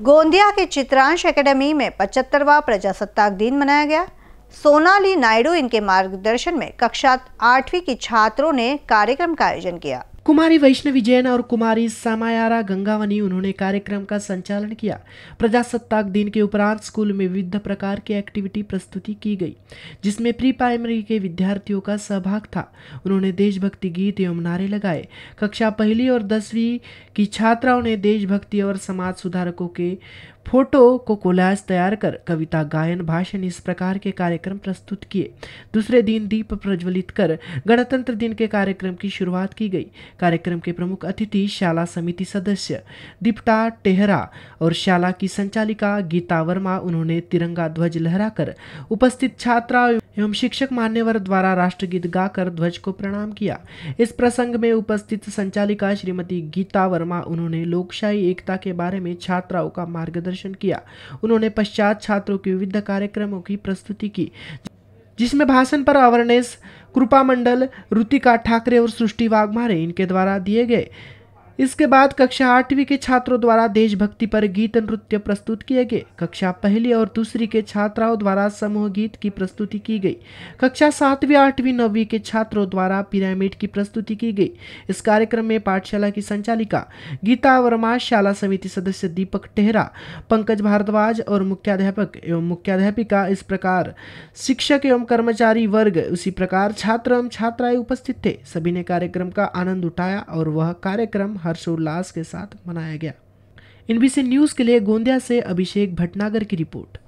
गोंदिया के चित्रांश एकेडमी में पचहत्तरवा प्रजासत्ताक दिन मनाया गया सोनाली नायडू इनके मार्गदर्शन में कक्षा आठवीं की छात्रों ने कार्यक्रम का आयोजन किया कुमारी वैष्णवी जैन और कुमारी सामायारा गंगावनी उन्होंने कार्यक्रम का संचालन किया प्रजासत्ताक दिन के उपरांत स्कूल में विविध प्रकार की एक्टिविटी प्रस्तुति की गई जिसमें प्री प्राइमरी के विद्यार्थियों का सहभाग था उन्होंने देशभक्ति गीत एवं नारे लगाए कक्षा पहली और दसवीं की छात्राओं ने देशभक्ति और समाज सुधारकों के फोटो को कोलाज तैयार कर कविता गायन भाषण इस प्रकार के कार्यक्रम प्रस्तुत किए दूसरे दिन दीप प्रज्वलित कर गणतंत्र दिन के कार्यक्रम की शुरुआत की गई कार्यक्रम के प्रमुख अतिथि शाला समिति सदस्य दीप्ता टेहरा और शाला की संचालिका गीता वर्मा उन्होंने तिरंगा ध्वज लहराकर उपस्थित छात्रा एवं शिक्षक मान्यवर द्वारा राष्ट्रगीत गाकर ध्वज को प्रणाम किया इस प्रसंग में उपस्थित संचालिका श्रीमती गीता वर्मा उन्होंने लोकशाही एकता के बारे में छात्राओं का मार्गदर्शन किया उन्होंने पश्चात छात्रों के विविध कार्यक्रमों की प्रस्तुति की जिसमें भाषण पर अवरनेश कृपा मंडल रुतिका ठाकरे और सृष्टि वाघमारे इनके द्वारा दिए गए इसके बाद कक्षा आठवीं के छात्रों द्वारा देशभक्ति पर गीत नृत्य प्रस्तुत किए गए कक्षा पहली और दूसरी के छात्राओं द्वारा समूह गीत की प्रस्तुति की गई कक्षा सातवीं आठवीं नौवीं के छात्रों द्वारा पिरामिड की प्रस्तुति की गई इस कार्यक्रम में पाठशाला की संचालिका गीता वर्मा शाला समिति सदस्य दीपक टेहरा पंकज भारद्वाज और मुख्याध्यापक एवं मुख्याध्यापिका इस प्रकार शिक्षक एवं कर्मचारी वर्ग उसी प्रकार छात्र एवं छात्राएं उपस्थित थे सभी ने कार्यक्रम का आनंद उठाया और वह कार्यक्रम हर्षोल्लास के साथ मनाया गया एनबीसी न्यूज़ के लिए गोंदिया से अभिषेक भटनागर की रिपोर्ट